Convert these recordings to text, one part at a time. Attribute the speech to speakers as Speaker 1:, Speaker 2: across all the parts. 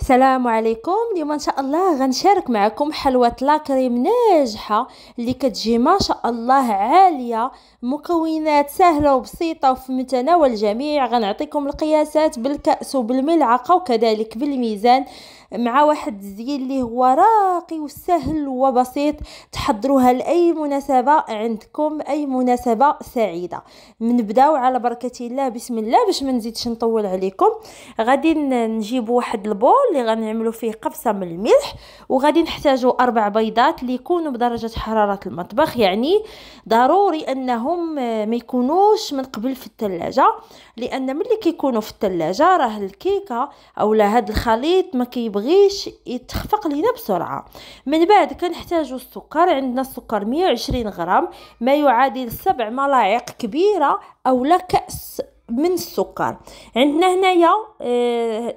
Speaker 1: السلام عليكم اليوم ان شاء الله غنشارك معكم حلوه لاكريم ناجحه اللي كتجي ما شاء الله عاليه مكونات سهله وبسيطه وفي متناول الجميع غنعطيكم القياسات بالكاس وبالملعقه وكذلك بالميزان مع واحد الزين اللي هو راقي وسهل وبسيط تحضروها لاي مناسبه عندكم اي مناسبه سعيده نبداو على بركه الله بسم الله باش ما نزيدش نطول عليكم غادي نجيبوا واحد البول اللي غنعملوا فيه قفصه من الملح وغادي نحتاجوا اربع بيضات اللي يكونوا بدرجه حراره المطبخ يعني ضروري انهم ما يكونوش من قبل في الثلاجه لان ملي كيكونوا في الثلاجه راه الكيكه اولا هذا الخليط ما كيب بغيش يتخفق لينا بسرعه من بعد كنحتاجو السكر عندنا السكر 120 غرام ما يعادل 7 ملاعق كبيره اولا كاس من السكر عندنا هنايا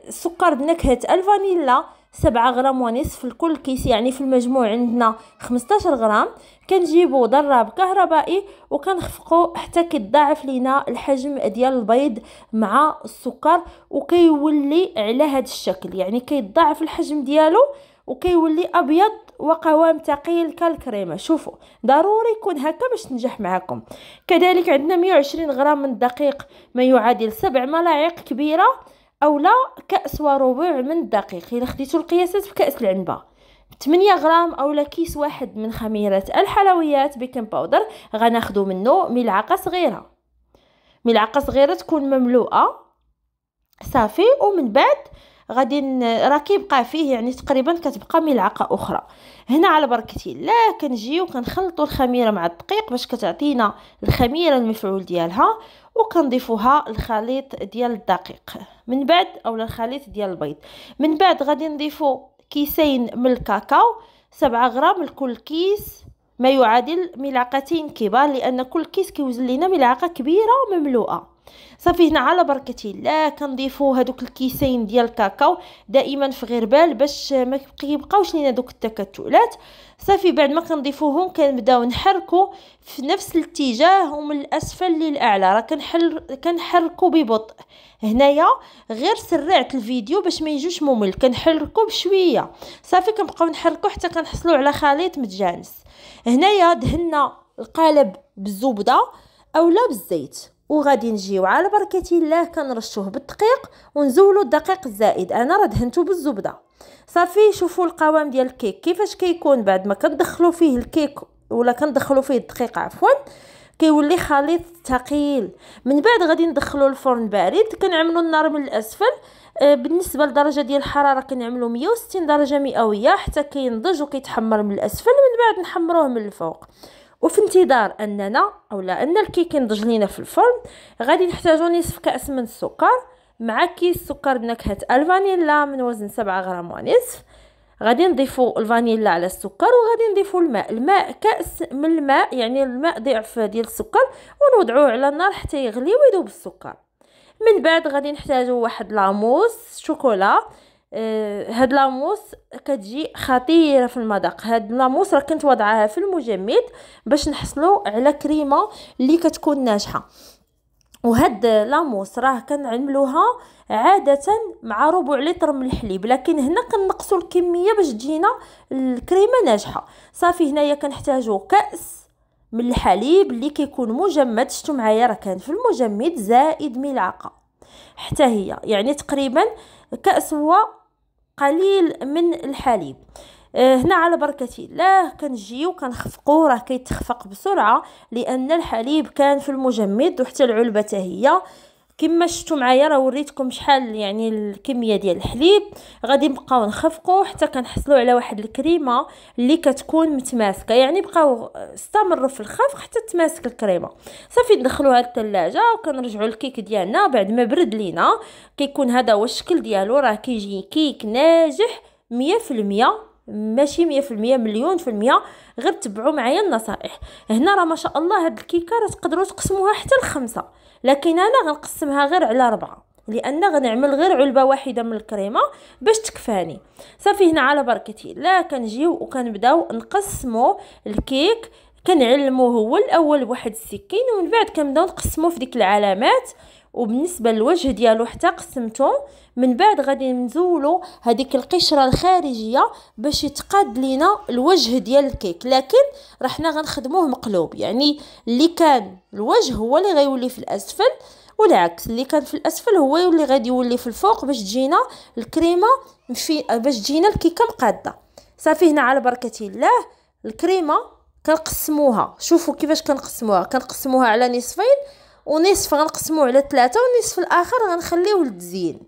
Speaker 1: السكر آه، بنكهه الفانيلا سبعة غرام ونصف الكل كيس يعني في المجموع عندنا خمسطاشر غرام كنجيبو ضراب كهربائي وكنخفقو حتى كيضاعف لينا الحجم ديال البيض مع السكر وكيولي على هاد الشكل يعني كيضاعف الحجم ديالو وكيولي ابيض وقوام ثقيل كالكريمه شوفوا ضروري يكون هكا باش تنجح معكم كذلك عندنا 120 غرام من الدقيق ما يعادل سبع ملاعق كبيره اولا كاس وربع من الدقيق الا خديتو القياسات في كاس العنبه 8 غرام اولا كيس واحد من خميره الحلويات بيكن باودر غناخدو منه ملعقه صغيره ملعقه صغيره تكون مملوءه صافي ومن بعد غادي راه كيبقى فيه يعني تقريبا كتبقى ملعقه اخرى هنا على بركتي لا كنجيو كنخلطوا الخميره مع الدقيق باش كتعطينا الخميره المفعول ديالها وكنضيفوها الخليط ديال الدقيق من بعد اولا الخليط ديال البيض من بعد غادي نضيفوا كيسين من الكاكاو سبعة غرام لكل كيس ما يعادل ملعقتين كبار لان كل كيس كيوزن لينا ملعقه كبيره مملوءه صافي هنا على بركه الله كنضيفو هذوك الكيسين ديال الكاكاو دائما في غربال باش ما يبقاوش لينا دوك التكتلات صافي بعد ما كنضيفوهم كنبداو نحركو في نفس الاتجاه ومن الاسفل للاعلى راه كنحل كنحركو ببطء هنايا غير سرعت الفيديو باش ما يجوش ممل كنحركو بشويه صافي كنبقاو نحركو حتى كنحصلو على خليط متجانس هنايا دهنا القالب بالزبده اولا بالزيت وغادي نجيو على بركه الله كنرشوه بالدقيق ونزولو الدقيق الزائد انا راه دهنتو بالزبده صافي شوفوا القوام ديال الكيك كيفاش كيكون بعد ما كندخلو فيه الكيك ولا كندخلو فيه الدقيق عفوا كيولي خليط ثقيل من بعد غادي ندخلو الفرن بارد كنعملو النار من الاسفل آه، بالنسبه لدرجه ديال الحراره كنعملو 160 درجه مئويه حتى كينضج وكيتحمر من الاسفل من بعد نحمروه من الفوق وفي انتظار اننا اولا ان الكيك ينضج لينا في الفرن غادي نحتاجو نصف كاس من السكر مع كيس سكر بنكهه الفانيلا من وزن سبعة غرام ونصف غادي نضيفو الفانيلا على السكر وغادي نضيفو الماء الماء كاس من الماء يعني الماء ضعف ديال السكر ونوضعوه على النار حتى يغلي ويذوب السكر من بعد غادي نحتاجو واحد لاموس شوكولا آه، هاد لاموس كتجي خطيره في المذاق هاد لاموس راه كنت واضعاها في المجمد باش نحصلوا على كريمه اللي كتكون ناجحه وهاد لاموس راه كنعملوها عاده مع ربع لتر من الحليب لكن هنا كنقصوا الكميه باش تجينا الكريمه ناجحه صافي هنايا كنحتاجو كاس من الحليب اللي كيكون مجمد شفتوا معايا راه كان في المجمد زائد ملعقه حتى هي يعني تقريبا كاس هو قليل من الحليب آه، هنا على بركة الله كنجيو كنخفقو راه كيتخفق بسرعة لأن الحليب كان في المجمد وحتى العلبة هي كما شفتوا معايا راه وريتكم شحال يعني الكميه ديال الحليب غادي نبقاو نخفقوا حتى كنحصلوا على واحد الكريمه اللي كتكون متماسكه يعني بقاو استمروا في الخفق حتى تماسك الكريمه صافي ندخلوها للثلاجه وكنرجعوا الكيك ديالنا بعد ما برد لينا كيكون هذا هو الشكل ديالو راه كيجي كيك ناجح مية ماشي مية في المية مليون في المية غير تبعوا معايا النصائح هنا راه ما شاء الله هاد الكيكه راه تقدروا تقسموها حتى لخمسة لكن انا غنقسمها غير على أربعة لان غنعمل غير علبه واحده من الكريمه باش تكفاني صافي هنا على بركتي لا كنجيو وكنبداو نقسمو الكيك كنعلمو هو الاول بواحد السكين ومن بعد كنبداو نقسمو في ديك العلامات وبالنسبه للوجه ديالو حتى قسمته من بعد غادي نزولو هذيك القشره الخارجيه باش يتقاد لينا الوجه ديال الكيك لكن راه حنا غنخدموه مقلوب يعني اللي كان الوجه هو اللي غيولي في الاسفل والعكس اللي كان في الاسفل هو اللي غادي يولي في الفوق باش تجينا الكريمه في باش تجينا الكيكه مقاده صافي هنا على بركه الله الكريمه كنقسموها شوفوا كيفاش كنقسموها كنقسموها على نصفين ونصف غنقسموه على ثلاثة ونصف الاخر غنخليوه للتزيين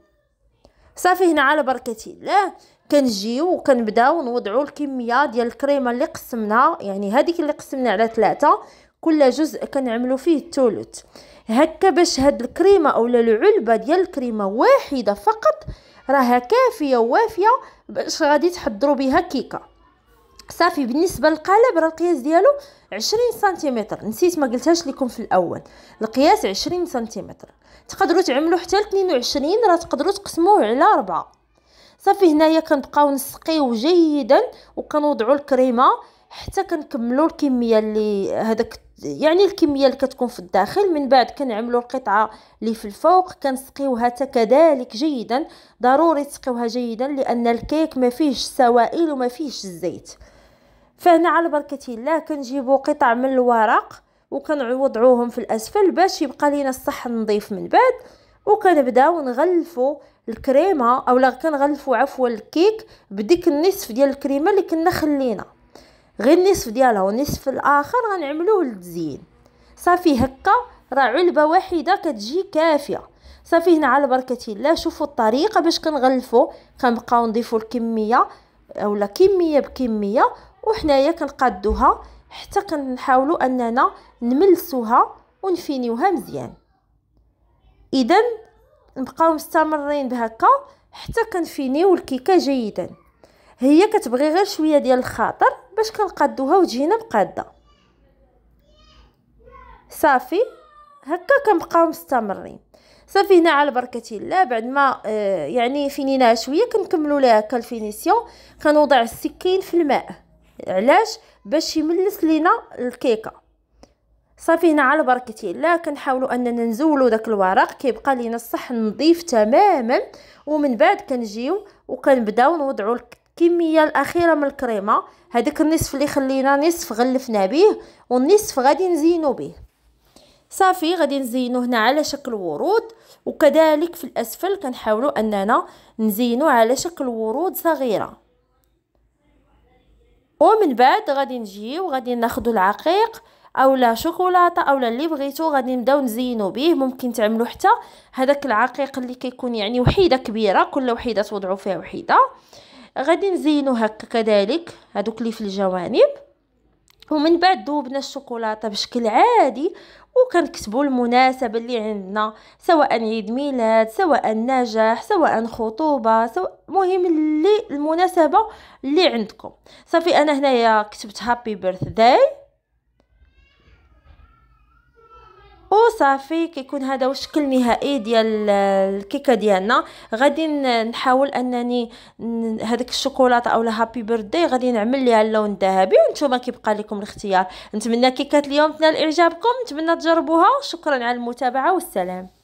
Speaker 1: صافي هنا على بركه الله كنجيو وكنبداو نوضعوا الكميه ديال الكريمه اللي قسمنا يعني هذيك اللي قسمنا على ثلاثة كل جزء كنعملو فيه الثلث هكا باش هاد الكريمه اولا العلبه ديال الكريمه واحده فقط راها كافيه ووافيه باش غادي تحضروا بها كيكه صافي بالنسبه للقالب راه القياس ديالو 20 سنتيمتر نسيت ما قلتهاش لكم في الاول القياس 20 سنتيمتر تقدروا تعملوا حتى 22 راه تقدروا تقسموه على 4 صافي هنايا كنبقاو نسقيو جيدا وكنوضعوا الكريمه حتى كنكملوا الكميه اللي هذاك يعني الكميه اللي كتكون في الداخل من بعد كنعملوا القطعه اللي في الفوق كنسقيوها كذلك جيدا ضروري تسقيوها جيدا لان الكيك ما فيهش السوائل وما فيهش الزيت فهنا على بركه الله كنجيبو قطع من الورق وكنوضعوهم في الاسفل باش يبقى لينا الصحن نظيف من بعد وكنبداو نغلفو الكريمه اولا كنغلفو عفوا الكيك بديك النصف ديال الكريمه اللي كنا خلينا غير النصف ديالها والنصف الاخر غنعملوه للتزيين صافي هكا راه علبه واحده كتجي كافيه صافي هنا على بركه الله شوفوا الطريقه باش كنغلفو كنبقاو نضيفو الكميه اولا كميه بكميه وحنايا كنقادوها حتى كنحاولوا اننا نملسوها ونفينيوها مزيان اذا نبقاو مستمرين بهكا حتى كنفينيو الكيكه جيدا هي كتبغي غير شويه ديال الخاطر باش كنقادوها وتجينا مقاده صافي هكا كنبقاو مستمرين صافي هنا على بركه الله بعد ما آه، يعني فينيناها شويه كنكملوا لها هكا كنوضع السكين في الماء علاش باش يملس لينا الكيكه صافي هنا على بركه الله كنحاولوا اننا نزولوا داك الورق كيبقى لينا الصحن نظيف تماما ومن بعد كنجيو وكنبداو نوضعوا الكميه الاخيره من الكريمه هذاك النصف اللي خلينا نصف غلفنا به والنصف غادي نزينو به صافي غادي نزينو هنا على شكل ورود وكذلك في الاسفل كنحاولوا اننا نزينو على شكل ورود صغيره ومن بعد غادي نجيو وغادي ناخذ العقيق اولا شوكولاته اولا اللي بغيتو غادي نبداو نزينو به ممكن تعملو حتى هذاك العقيق اللي كيكون يعني وحيده كبيره كل وحيده توضعوا فيها وحيده غادي نزينو هكا كذلك هذوك اللي في الجوانب ومن بعد ذوبنا الشوكولاته بشكل عادي وكنكتبوا المناسبه اللي عندنا سواء عيد ميلاد سواء نجاح سواء خطوبه سواء مهم اللي المناسبه اللي عندكم صافي انا هنايا كتبت هابي بيرثداي وصافي كيكون هذا هو الشكل النهائي ديال الكيكه ديالنا غادي نحاول انني هذاك الشوكولاته اولا هابي بيرثدي غادي نعمل ليها اللون الذهبي وانتم كيبقى لكم الاختيار نتمنى كيكات اليوم تنال اعجابكم نتمنى تجربوها شكرا على المتابعه والسلام